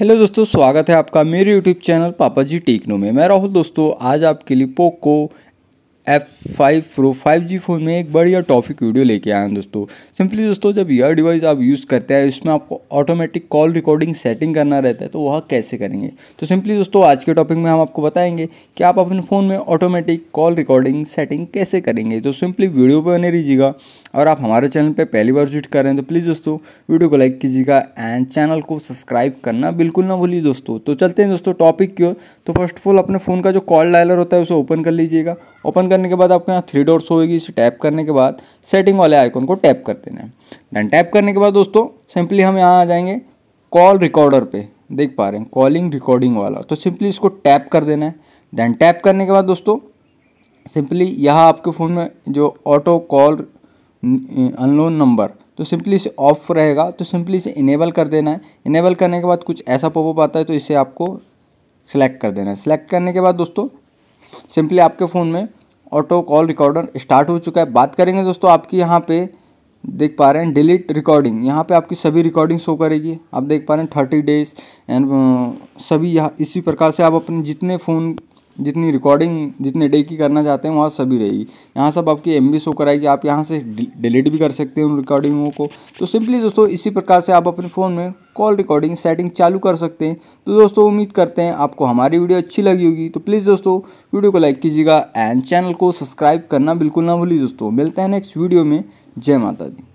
hello दोस्तों स्वागत है आपका मेरे यूट्यूब चैनल पापा जी टेक्नो में मैं राहुल दोस्तों आज आपके लिए Poco F five pro five G phone में एक बढ़िया टॉपिक वीडियो लेके आए हैं दोस्तों सिंपली दोस्तों जब यह डिवाइस आप यूज़ करते हैं इसमें आपको ऑटोमेटिक कॉल रिकॉर्डिंग सेटिंग करना रहता है तो वह कैसे करेंगे तो सिंपली दोस्तों आज के टॉपिक में हम आपको बताएंगे कि आप अपने फ़ोन में ऑटोमेटिक कॉल रिकॉर्डिंग सेटिंग कैसे करेंगे तो सिंपली वीडियो पर बने रहिएगा और आप हमारे चैनल पर पहली बार विजिट कर रहे हैं तो प्लीज़ दोस्तों वीडियो को लाइक कीजिएगा एंड चैनल को सब्सक्राइब करना बिल्कुल ना भूलिए दोस्तों तो चलते हैं दोस्तों टॉपिक की ओर तो फर्स्ट ऑफ ऑल अपने फ़ोन का जो कॉल डायलर होता है उसे ओपन कर लीजिएगा ओपन करने के बाद आपके यहाँ थ्री डॉट्स होएगी इसे टैप करने के बाद सेटिंग वाले आइकॉन को टैप कर देना है दैन टैप करने के बाद दोस्तों सिंपली हम यहाँ आ जाएंगे कॉल रिकॉर्डर पे देख पा रहे हैं कॉलिंग रिकॉर्डिंग वाला तो सिंपली इसको टैप कर देना है दैन टैप करने के बाद दोस्तों सिंपली यहाँ आपके फ़ोन में जो ऑटो कॉल अनलोन नंबर तो सिंपली इसे ऑफ रहेगा तो सिंपली इसे इनेबल कर देना है इनेबल करने के बाद कुछ ऐसा पॉपअप आता है तो इसे आपको सेलेक्ट कर देना है सिलेक्ट करने के बाद दोस्तों सिंपली आपके फ़ोन में ऑटो कॉल रिकॉर्डर स्टार्ट हो चुका है बात करेंगे दोस्तों आपकी यहाँ पे देख पा रहे हैं डिलीट रिकॉर्डिंग यहाँ पे आपकी सभी रिकॉर्डिंग शो करेगी आप देख पा रहे हैं थर्टी डेज एंड सभी यहाँ इसी प्रकार से आप अपने जितने फ़ोन जितनी रिकॉर्डिंग जितने डे की करना चाहते हैं वहाँ सभी रहेगी यहाँ सब आपकी एम बी शो कराएगी आप यहाँ से डिलीट भी कर सकते हैं उन रिकॉर्डिंगों को तो सिंपली दोस्तों इसी प्रकार से आप अपने फ़ोन में कॉल रिकॉर्डिंग सेटिंग चालू कर सकते हैं तो दोस्तों उम्मीद करते हैं आपको हमारी वीडियो अच्छी लगी होगी तो प्लीज़ दोस्तों वीडियो को लाइक कीजिएगा एंड चैनल को सब्सक्राइब करना बिल्कुल ना भूलिए दोस्तों मिलते हैं नेक्स्ट वीडियो में जय माता दी